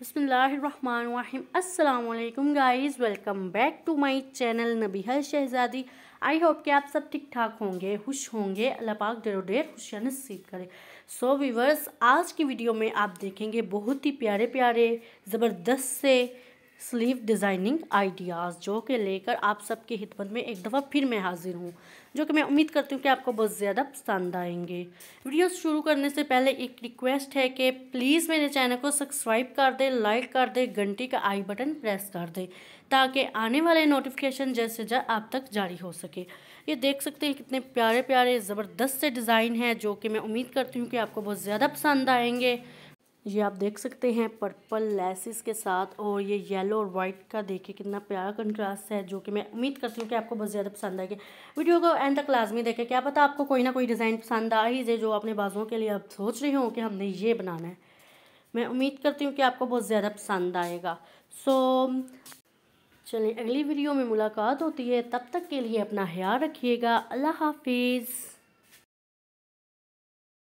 बसमीम अल्लाम guys welcome back to my channel Nabihal Shahzadi I hope कि आप सब ठीक ठाक होंगे खुश होंगे अल्लाह पाक डेरो डेर खुशियाँ नसीब करे सो so, वीवर्स आज की वीडियो में आप देखेंगे बहुत ही प्यारे प्यारे ज़बरदस्त से स्लीव डिज़ाइनिंग आइडियाज़ जो कि लेकर आप सबके हितमत में एक दफ़ा फिर मैं हाज़िर हूँ जो कि मैं उम्मीद करती हूँ कि आपको बहुत ज़्यादा पसंद आएंगे वीडियो शुरू करने से पहले एक रिक्वेस्ट है कि प्लीज़ मेरे चैनल को सब्सक्राइब कर दें लाइक कर दें घंटी का आई बटन प्रेस कर दें ताकि आने वाले नोटिफिकेशन जैसे जा आप तक जारी हो सके ये देख सकते हैं कितने प्यारे प्यारे ज़बरदस्त से डिज़ाइन हैं जो कि मैं उम्मीद करती हूँ कि आपको बहुत ज़्यादा पसंद आएंगे ये आप देख सकते हैं पर्पल लेसिस के साथ और ये येलो और वाइट का देखिए कितना प्यारा कंट्रास्ट है जो कि मैं उम्मीद करती हूँ कि आपको बहुत ज़्यादा पसंद आएगी वीडियो को एंड तक लाजमी देखें क्या पता आपको कोई ना कोई डिज़ाइन पसंद आ ही जाए जो अपने बाजुओं के लिए आप सोच रहे हो कि हमने ये बनाना है मैं उम्मीद करती हूँ कि आपको बहुत ज़्यादा पसंद आएगा सो चलिए अगली वीडियो में मुलाकात होती है तब तक के लिए अपना ख्याल रखिएगा अल्लाह हाफिज़